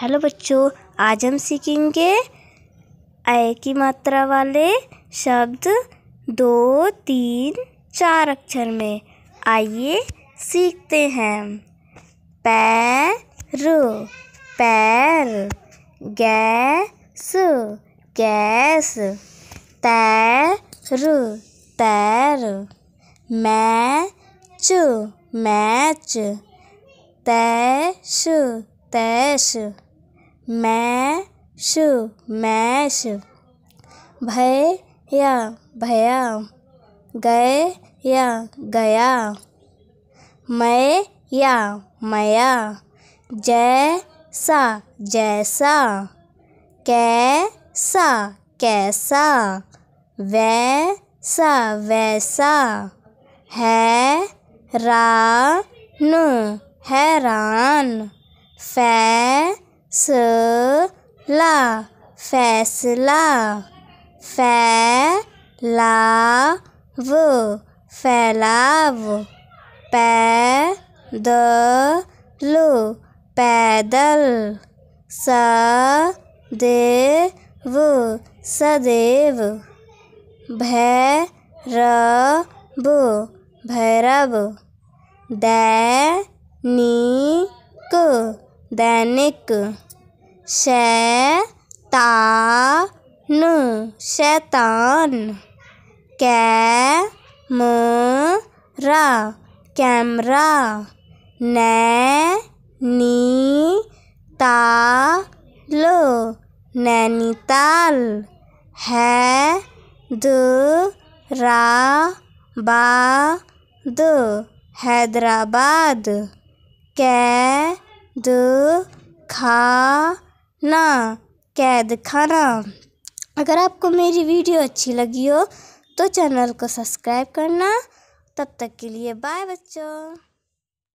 hello बच्चों आज हम सीखेंगे आय की मात्रा वाले शब्द दो तीन चार अक्षर में आइए सीखते हैं पैर पैर गैस गैस तैर तैर मैच मैच तैश तैश मैश मैश गए या गया मै या मया जैसा जैसा कैसा कैसा वैसा वैसा है रान हैरान फैसला फैसला फैलाव फैलाव पैदल पैदल सदेव सदैव भैरव भैरव दैनिक दैनिक शैतान शैतान कैमरा कैमरा नैनीताल नैनीताल द हैदराबाद कै द खाना कैद खाना अगर आपको मेरी वीडियो अच्छी लगी हो तो चैनल को सब्सक्राइब करना तब तक के लिए बाय बच्चों